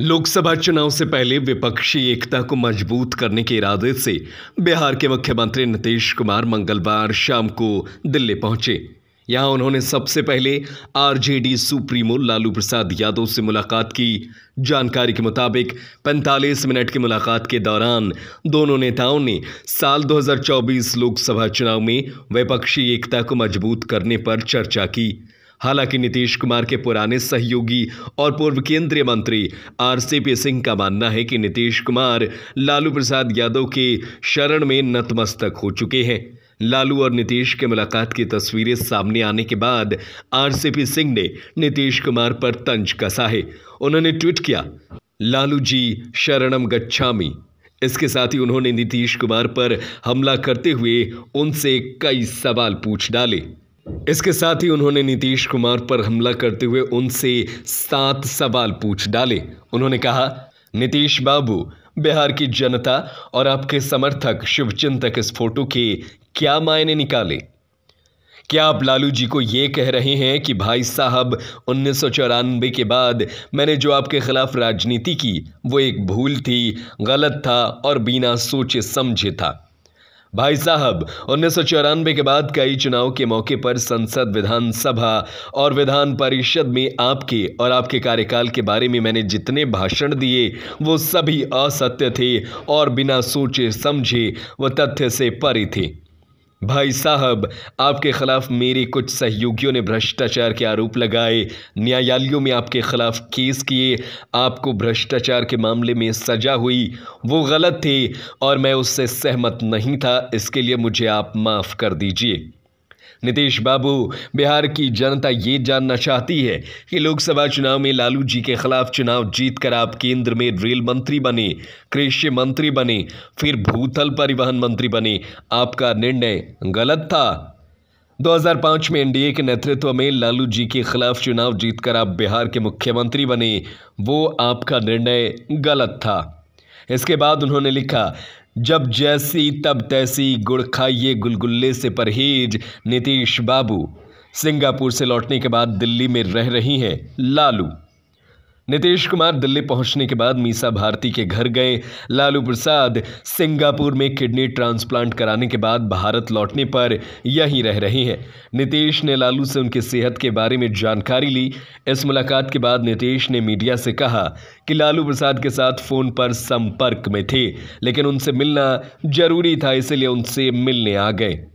लोकसभा चुनाव से पहले विपक्षी एकता को मजबूत करने के इरादे से बिहार के मुख्यमंत्री नीतीश कुमार मंगलवार शाम को दिल्ली पहुंचे यहां उन्होंने सबसे पहले आरजेडी सुप्रीमो लालू प्रसाद यादव से मुलाकात की जानकारी के मुताबिक 45 मिनट की मुलाकात के दौरान दोनों नेताओं ने साल 2024 लोकसभा चुनाव में विपक्षी एकता को मजबूत करने पर चर्चा की हालांकि नीतीश कुमार के पुराने सहयोगी और पूर्व केंद्रीय मंत्री आरसीपी सिंह का मानना है कि नीतीश कुमार लालू प्रसाद यादव के शरण में नतमस्तक हो चुके हैं लालू और नीतीश के मुलाकात की तस्वीरें सामने आने के बाद आरसीपी सिंह ने नीतीश कुमार पर तंज कसा है उन्होंने ट्वीट किया लालू जी शरणम गच्छामी इसके साथ ही उन्होंने नीतीश कुमार पर हमला करते हुए उनसे कई सवाल पूछ डाले इसके साथ ही उन्होंने नीतीश कुमार पर हमला करते हुए उनसे सात सवाल पूछ डाले उन्होंने कहा नीतीश बाबू बिहार की जनता और आपके समर्थक शुभचिंतक इस फोटो के क्या मायने निकाले क्या आप लालू जी को यह कह रहे हैं कि भाई साहब उन्नीस के बाद मैंने जो आपके खिलाफ राजनीति की वो एक भूल थी गलत था और बिना सोचे समझे था भाई साहब उन्नीस के बाद कई चुनाव के मौके पर संसद विधानसभा और विधान परिषद में आपके और आपके कार्यकाल के बारे में मैंने जितने भाषण दिए वो सभी असत्य थे और बिना सोचे समझे वो तथ्य से परे थे भाई साहब आपके खिलाफ मेरे कुछ सहयोगियों ने भ्रष्टाचार के आरोप लगाए न्यायालयों में आपके खिलाफ केस किए आपको भ्रष्टाचार के मामले में सजा हुई वो गलत थे और मैं उससे सहमत नहीं था इसके लिए मुझे आप माफ़ कर दीजिए नीतीश बाबू बिहार की जनता ये जानना चाहती है कि लोकसभा चुनाव में लालू जी के खिलाफ चुनाव जीतकर आप केंद्र में रेल मंत्री बने कृषि मंत्री बने फिर भूतल परिवहन मंत्री बने आपका निर्णय गलत था 2005 में एनडीए के नेतृत्व में लालू जी के खिलाफ चुनाव जीतकर आप बिहार के मुख्यमंत्री बने वो आपका निर्णय गलत था इसके बाद उन्होंने लिखा जब जैसी तब तैसी गुड़ खाइए गुलगुल्ले से परहेज नीतीश बाबू सिंगापुर से लौटने के बाद दिल्ली में रह रही हैं लालू नीतीश कुमार दिल्ली पहुंचने के बाद मीसा भारती के घर गए लालू प्रसाद सिंगापुर में किडनी ट्रांसप्लांट कराने के बाद भारत लौटने पर यहीं रह रहे हैं नीतीश ने लालू से उनकी सेहत के बारे में जानकारी ली इस मुलाकात के बाद नीतीश ने मीडिया से कहा कि लालू प्रसाद के साथ फ़ोन पर संपर्क में थे लेकिन उनसे मिलना ज़रूरी था इसलिए उनसे मिलने आ गए